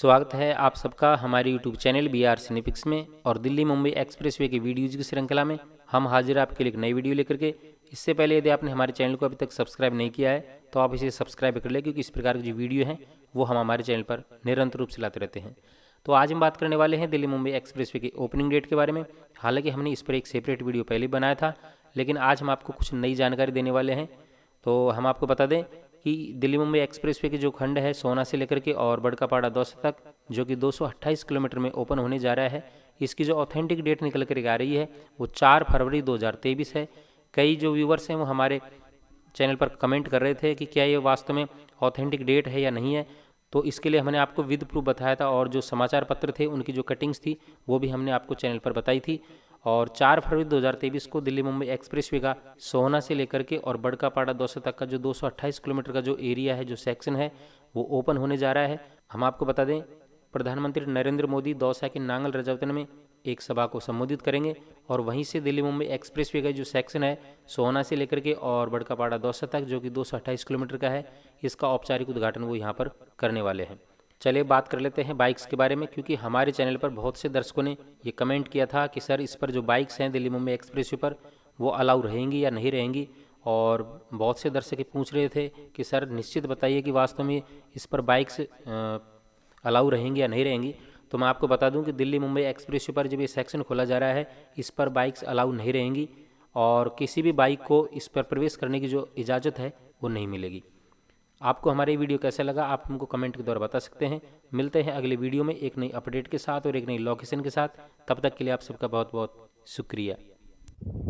स्वागत है आप सबका हमारे YouTube channel B R Cinepix में और दिल्ली मुंबई एक्सप्रेसवे के वीडियोज की श्रृंखला में हम हाजिर आपके लिए एक नई वीडियो लेकर के इससे पहले यदि आपने हमारे चैनल को अभी तक सब्सक्राइब नहीं किया है तो आप इसे सब्सक्राइब कर लें क्योंकि इस प्रकार की जो वीडियो हैं वो हम हमारे चैनल पर निरंतर रूप से लाते रहते हैं तो आज हम बात करने वाले हैं दिल्ली मुंबई एक्सप्रेस के ओपनिंग डेट के बारे में हालांकि हमने इस पर एक सेपरेट वीडियो पहले बनाया था लेकिन आज हम आपको कुछ नई जानकारी देने वाले हैं तो हम आपको बता दें कि दिल्ली मुंबई एक्सप्रेसवे के जो खंड है सोना से लेकर के और बड़कापाड़ा दौसा तक जो कि 228 किलोमीटर में ओपन होने जा रहा है इसकी जो ऑथेंटिक डेट निकल कर आ रही है वो चार फरवरी 2023 है कई जो व्यूवर्स हैं वो हमारे चैनल पर कमेंट कर रहे थे कि क्या ये वास्तव में ऑथेंटिक डेट है या नहीं है तो इसके लिए हमने आपको विद प्रूफ बताया था और जो समाचार पत्र थे उनकी जो कटिंग्स थी वो भी हमने आपको चैनल पर बताई थी और चार फरवरी 2023 को दिल्ली मुंबई एक्सप्रेस वे का सोहना से लेकर के और बड़कापाड़ा दौसा तक का जो 228 किलोमीटर का जो एरिया है जो सेक्शन है वो ओपन होने जा रहा है हम आपको बता दें प्रधानमंत्री नरेंद्र मोदी दौसा के नांगल रजवतन में एक सभा को संबोधित करेंगे और वहीं से दिल्ली मुंबई एक्सप्रेस वे का जो सेक्शन है सोहना से लेकर के और बड़कापाड़ा दौसा तक जो कि दो किलोमीटर का है इसका औपचारिक उद्घाटन वो यहाँ पर करने वाले हैं चले बात कर लेते हैं बाइक्स के बारे में क्योंकि हमारे चैनल पर बहुत से दर्शकों ने ये कमेंट किया था कि सर इस पर जो बाइक्स हैं दिल्ली मुंबई एक्सप्रेस पर वो अलाउ रहेंगी या नहीं रहेंगी और बहुत से दर्शक पूछ रहे थे कि सर निश्चित बताइए कि वास्तव में इस पर बाइक्स अलाउ रहेंगी या नहीं रहेंगी तो मैं आपको बता दूं कि दिल्ली मुंबई एक्सप्रेस पर जब ये सेक्शन खोला जा रहा है इस पर बाइक्स अलाउ नहीं रहेंगी और किसी भी बाइक को इस पर प्रवेश करने की जो इजाज़त है वो नहीं मिलेगी आपको हमारे वीडियो कैसा लगा आप हमको कमेंट के द्वारा बता सकते हैं मिलते हैं अगले वीडियो में एक नई अपडेट के साथ और एक नई लोकेशन के साथ तब तक के लिए आप सबका बहुत बहुत शुक्रिया